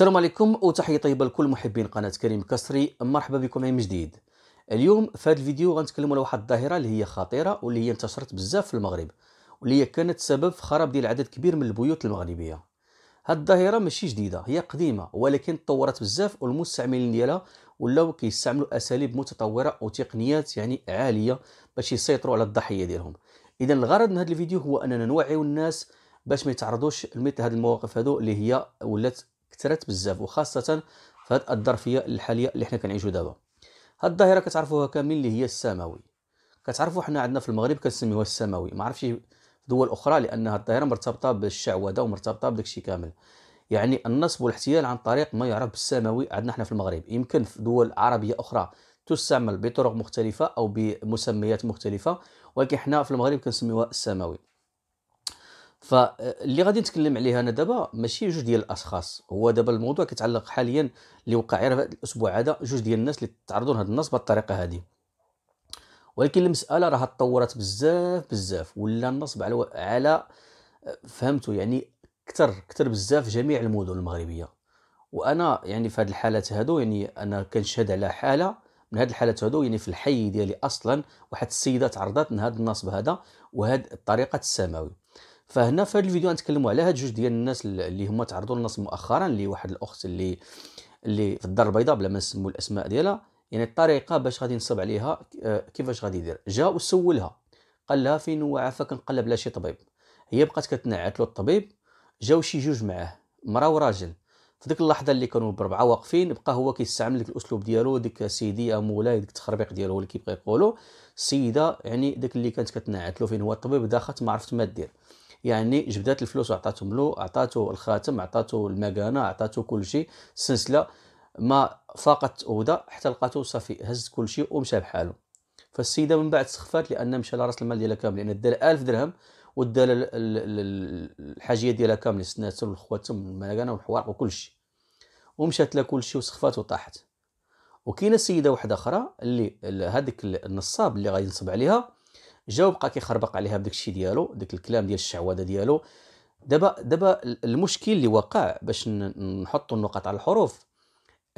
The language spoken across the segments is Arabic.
السلام عليكم وتحية طيبة لكل محبين قناة كريم كسري مرحبا بكم من جديد اليوم في هذا الفيديو غنتكلموا على واحد الظاهرة اللي هي خطيرة واللي هي انتشرت بزاف في المغرب واللي هي كانت سبب في خراب ديال عدد كبير من البيوت المغربية هاد الظاهرة ماشي جديدة هي قديمة ولكن تطورت بزاف والمستعملين ديالها ولاو كيستعملوا اساليب متطورة وتقنيات يعني عالية باش يسيطروا على الضحية ديالهم اذا الغرض من هذا الفيديو هو اننا نوعيو الناس باش ما يتعرضوش لمثل هاد المواقف هادو اللي هي ولات كثرت بزاف وخاصه في هذه الظرفيه الحاليه اللي حنا كنعيشوا دابا هاد الظاهره كتعرفوها كاملين اللي هي السماوي كتعرفوا حنا عندنا في المغرب كنسميوها السماوي ما عرفتش دول اخرى لان هذه الظاهره مرتبطه بالشعوذه ومرتبطه بداك الشيء كامل يعني النصب والاحتيال عن طريق ما يعرف بالسماوي عندنا حنا في المغرب يمكن في دول عربيه اخرى تستعمل بطرق مختلفه او بمسميات مختلفه ولكن حنا في المغرب كنسميوها السماوي فاللي آه، غادي نتكلم عليه انا دابا ماشي جوج ديال الاشخاص هو دابا الموضوع كيتعلق حاليا اللي وقع غير الاسبوع هذا جوج ديال الناس اللي تعرضوا لهذا النصب بهذه الطريقه هذه ولكن المساله راه تطورت بزاف بزاف ولا النصب على على آه، فهمتوا يعني كثر كثر بزاف جميع المدن المغربيه وانا يعني في هذه الحالات هادو يعني انا كنشهد على حاله من هذه الحالات هادو يعني في الحي ديالي اصلا واحد السيده تعرضت لهذا النصب هذا وهذه الطريقه السماوي فهنا في هذا الفيديو غنتكلموا على هاد جوج ديال الناس اللي هما تعرضوا للنص مؤخرا اللي واحد الاخت اللي اللي في الدار البيضاء بلا ما نسموا الاسماء ديالها يعني الطريقه باش غادي نصب عليها آه، كيفاش غادي يدير جا وسولها قال لها فين هو عافاك نقلب لها شي طبيب هي بقات كتنعت له الطبيب جاو شي جوج معاه مرا وراجل في ديك اللحظه اللي كانوا بربعه واقفين بقى هو كيستعمل الاسلوب ديالو ديك سيدي يا مولاي ديك التخربيق ديالو اللي كيبقى يقولوا السيده يعني ديك اللي كانت كتنعت له فين هو الطبيب داخت ما عرفت ما دير يعني جبدات الفلوس وعطاتهم له عطاته الخاتم عطاته المكانه عطاته كل شيء السلسله ما فاقت اودا حتى لقاته صافي هز كل شيء ومشى بحاله فالسيده من بعد سخفات لان مشى لها راس المال ديالها كامل لان يعني دار 1000 درهم ودار الحاجيه ديالها كامل السناتر والخواتم والمكانه والحوارق وكل شيء ومشات لها كل شيء وسخفات وطاحت وكاينه سيده واحده اخرى اللي هذيك النصاب اللي غينصب عليها جا وبقى كيخربق عليها بداك الشيء ديالو داك الكلام ديال الشعوذه ديالو دابا دابا المشكل اللي وقع باش نحطوا النقط على الحروف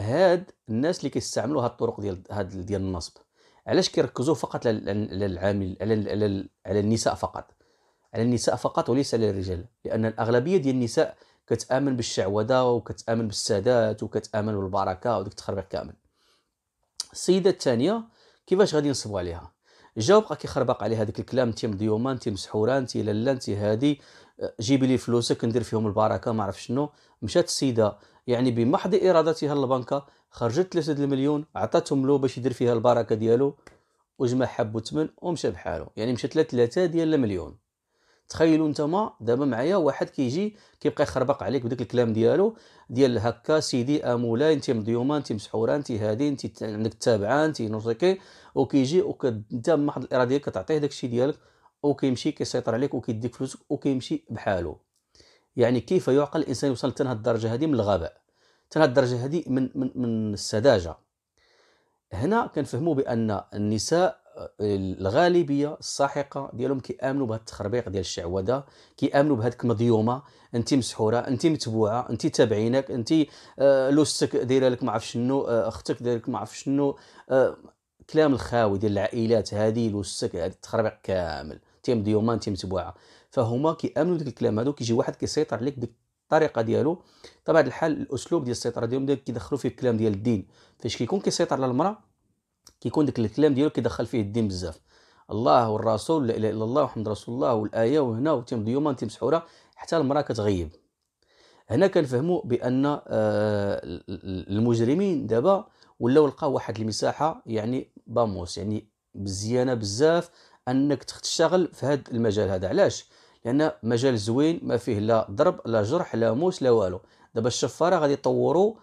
هاد الناس اللي كيستعملوا هاد الطرق ديال هاد ديال النصب علاش كيركزوا فقط على العامل على على النساء فقط على النساء فقط وليس على الرجال لان الاغلبيه ديال النساء كتامن بالشعوذه وكتامن بالسادات وكتامن بالبركه وديك التخربيق كامل السيده الثانيه كيفاش غادي نصبوا عليها جا وبقى كيخربق عليه هذاك الكلام انت مضيومه انت مسحوره انت لالا انت هادي أه، جيبي لي فلوسك ندير فيهم البركه ما عرف شنو مشات السيده يعني بمحض ارادتها للبنكه خرجت 3 المليون عطاتهم له باش يدير فيها البركه ديالو وجمع حب وثمن ومشى بحاله يعني مشات 3 ديال المليون تخيلوا نتوما دابا معايا واحد كيجي كيبقى يخربق عليك بداك الكلام ديالو ديال هكا سيدي امولا انت مضيومه انت مسحوره انت هادي انت عندك تابعه انت نوصيكي وكيجي وانت من محض الاراده ديالك كتعطيه داكشي ديالك وكيمشي كيسيطر عليك وكيديك فلوسك وكيمشي بحالو يعني كيف يعقل الانسان يوصل حتى لهاد الدرجه هذه من الغباء حتى لهاد الدرجه هذه من من من السذاجه هنا كنفهموا بان النساء الغالبيه الساحقه ديالهم كيامنوا بهذا التخربيق ديال الشعوذه كيامنوا بهذيك مضيومه انت مسحوره انت متبوعه انت تابعينك انت آه، لوستك دايره لك ما عرف شنو آه، اختك دايره لك ما عرف شنو آه، كلام الخاوي ديال العائلات هذه لوستك هذا التخربيق كامل انت مضيومه انت متبوعه فهما كيامنوا ديك الكلام هذا كيجي واحد كيسيطر عليك بديك الطريقه ديالو طبعا الحال الاسلوب ديال السيطره ديالهم كيدخلوا فيه الكلام ديال الدين فاش كيكون كيسيطر على المراه كيكون داك الكلام ديالو كيدخل فيه الدين بزاف الله والرسول لا اله الا الله محمد رسول الله والايه وهنا وتيمضي انت مسحوره حتى المراه كتغيب هنا كنفهموا بان آه، المجرمين دابا ولاو لقاو واحد المساحه يعني باموس يعني مزيانه بزاف انك تشتغل في هذا المجال هذا علاش لان مجال زوين ما فيه لا ضرب لا جرح لا موس لا والو دابا الشفاره غادي يطوروا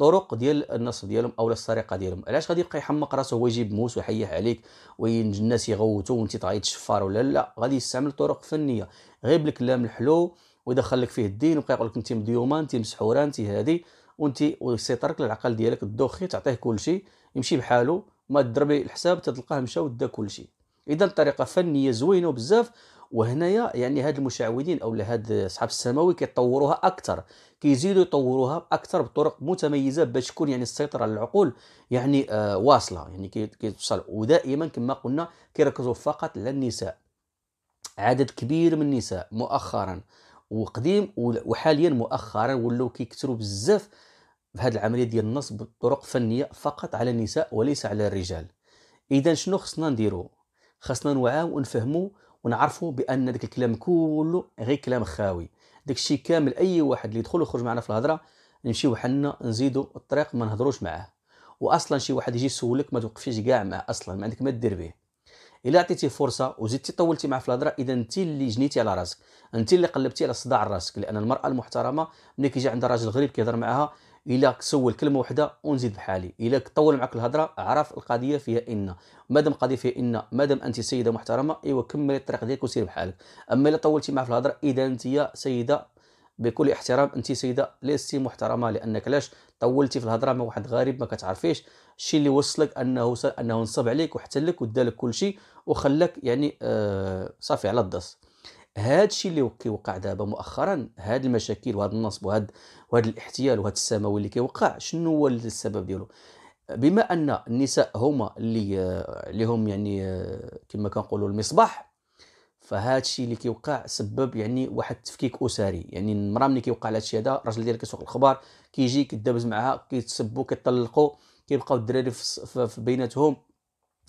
طرق ديال النصب ديالهم او السرقه ديالهم علاش غادي يبقى يحمق راسه هو يجيب موس ويحيح عليك وينج الناس يغوتو وانت تعيط شفار ولا لا غادي يستعمل طرق فنيه غيب بالكلام الحلو ويدخل لك فيه الدين ويبقى يقول لك انت مديومه انت مسحوره انت هادي وانت ويسيطرك للعقل ديالك الدوخي تعطيه كلشي يمشي بحاله ما تضربي الحساب تلقاه مشى ودا كلشي اذا طريقه فنيه زوينه بزاف وهنايا يعني هاد المشعوذين او هاد اصحاب السماوي كيطوروها اكثر كيزيدوا يطوروها اكثر بطرق متميزه باش تكون يعني السيطره على العقول يعني آه واصله يعني كيتوصل ودائما كما قلنا كيركزوا فقط على النساء عدد كبير من النساء مؤخرا وقديم وحاليا مؤخرا ولاو كيكثروا بزاف في هذه العمليه ديال النصب بطرق فنيه فقط على النساء وليس على الرجال اذا شنو خصنا نديرو خاصنا نوعاو ونفهمو ونعرفوا بان داك الكلام كله غير كلام خاوي داك الشيء كامل اي واحد اللي يدخل ويخرج معنا في الهضره نمشيو حنا نزيدو الطريق ما نهضروش معاه واصلا شي واحد يجي يسولك ما توقفيش كاع معاه اصلا ما عندك ما دير به الا عطيتي فرصه وزدتي طولتي معاه في الهضره اذا انت اللي جنيتي على راسك انت اللي قلبتي على صداع راسك لان المراه المحترمه ملي كيجي عندها راجل غريب كيهضر معاها الا سول كلمه وحده ونزيد بحالي الا طول معك الهضره عرف القضيه فيها ان مادام القضيه فيها ان مادام انت سيده محترمه ايوا كملي الطريق ديالك وسير بحالك اما الا طولتي معاه في الهضره اذا انت سيده بكل احترام انت سيده لست محترمه لانك علاش طولتي في الهضره مع واحد غريب ما كتعرفيش الشيء اللي وصلك انه انه نصب عليك وحتلك ودالك كل شيء وخلاك يعني آه صافي على الدس هذا الشيء اللي كيوقع دابا مؤخرا هاد المشاكل وهذا النصب وهاد وهذا الاحتيال وهذا السماوي اللي كيوقع شنو هو السبب ديالو بما ان النساء هما اللي لهم يعني كما كنقولوا المصباح فهذا الشيء اللي كيوقع سبب يعني واحد التفكيك اسري يعني المراه ملي كيوقع لها الشيء هذا الراجل ديالها كيسوق الخبر كيجي كيدابز معها كيتسبوا كيطلقوا كيبقاو الدراري في بيناتهم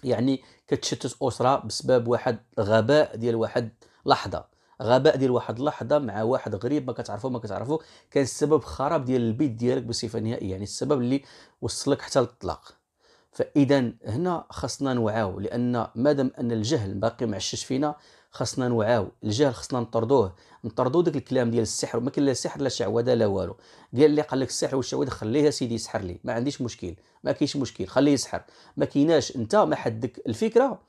يعني كتشتت اسره بسبب واحد الغباء ديال واحد لحظه غباء ديال واحد اللحظه مع واحد غريب ما كتعرفو ما كتعرفو كان السبب خراب ديال البيت ديالك بصفه نهائيه يعني السبب اللي وصلك حتى للطلاق فاذا هنا خاصنا نوعاو لان مادام ان الجهل باقي معشش فينا خاصنا نوعاو الجهل خاصنا نطردوه نطردو داك الكلام ديال السحر ما كاين لا سحر لا شعوذه لا والو قال اللي قال لك السحر والشعوذه خليها سيدي يسحر لي ما عنديش مشكل ما كاينش مشكل خليه يسحر ما كيناش انت ما حدك الفكره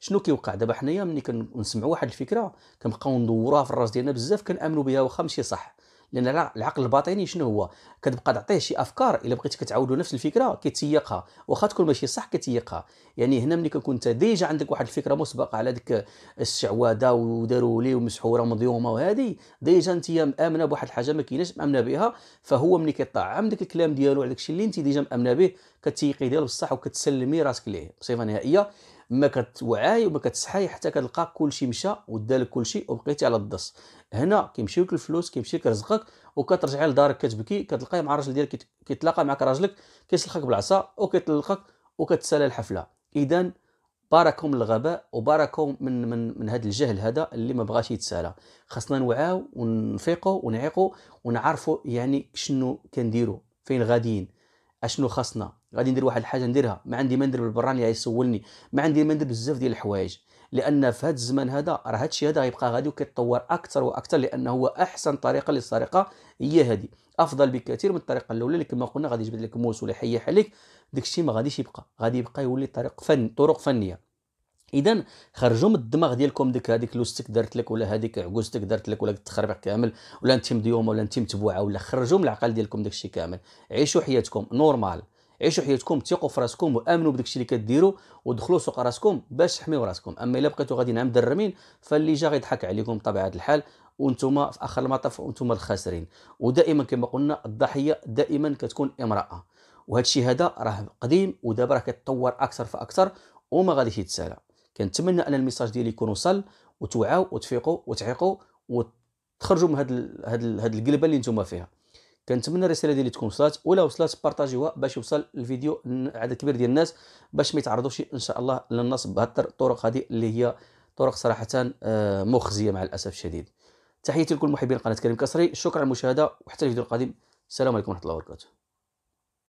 شنو كيوقع دابا حنايا ملي كنسمعوا واحد الفكره كنبقاو ندوروها في الراس ديالنا بزاف كنامنوا بها واخا ماشي صح لان العقل الباطني شنو هو كتبقى تعطيه شي افكار الا بقيتي كتعاودوا نفس الفكره كيتيقها واخا تكون ماشي صح كيتيقها يعني هنا ملي كنكون انت ديجا عندك واحد الفكره مسبقه على ديك الشعواده وداروا لي ومسحوره مضيومه وهذه ديجا انت مامنه بواحد الحاجه ما كايناش مامنه بها فهو ملي كيطعم داك الكلام ديالو على داك الشيء اللي انت ديجا مامنه به كتيقي ديالو بصح وكتسلمي راسك ليه بصفه نهائيه ما كتوعاي وما كتصحاي حتى كتلقى كلشي مشى ودالك كلشي وبقيتي على الدص هنا كيمشيو لك الفلوس كيمشي لك رزقك وكترجعي لدارك كتبكي كتلقاي مع الراجل ديالك كيتلاقى معك راجلك كيسلخك بالعصا وكيطلقك وكتسالى الحفله اذا باركم الغباء وباركم من من من هذا الجهل هذا اللي ما بغاش يتسالى خاصنا نوعاو ونفيقوا ونعيقوا ونعرفوا يعني شنو كنديروا فين غاديين اشنو خاصنا غادي ندير واحد الحاجه نديرها ما عندي ما ندير بالبراني يسولني ما عندي ما ندير بزاف ديال الحوايج لان في هذا الزمن هذا راه هذا الشيء هذا غيبقى غادي وكيتطور اكثر واكثر لانه هو احسن طريقه للسرقه هي هذه افضل بكثير من الطريقه الاولى اللي كما قلنا غادي يجبد لك موس ولا يحيح عليك داك الشيء ما غاديش يبقى غادي يبقى يولي طريق فن طرق فنيه اذا خرجوا من الدماغ ديالكم ديك هذيك لوستك دارت لك ولا هذيك عكوزتك دارت لك ولا التخربيق كامل ولا انت ديوم ولا انت متبوعه ولا خرجوا من العقل ديالكم داك الشيء كامل عيشوا حياتكم نورمال عيشوا حياتكم ثقوا في راسكم وامنوا بداك الشيء اللي كديروا ودخلوا سوق راسكم باش تحميو راسكم اما الا بقيتوا غاديين نعم درمين فاللي جا غيضحك عليكم بطبيعه الحال وانتم في اخر المطاف وانتم الخاسرين ودائما كما قلنا الضحيه دائما كتكون امراه وهذا الشيء هذا راه قديم ودابا راه كيتطور اكثر فاكثر وما غاديش يتسالى كنتمنى ان الميساج ديالي يكون وصل وتوعاو وتفيقوا وتعيقوا وتخرجوا من هذه هذه القلبه اللي نتوما فيها كنتمنى الرساله ديالي تكون وصلت ولا وصلت بارطاجيوها باش يوصل الفيديو لعدد كبير ديال الناس باش ما يتعرضوش ان شاء الله للنصب بهذه الطرق هذه اللي هي طرق صراحه آه، مخزيه مع الاسف الشديد تحياتي لكل محبين قناه كريم كسري شكرا على المشاهده وحتى الفيديو القادم السلام عليكم ورحمه الله وبركاته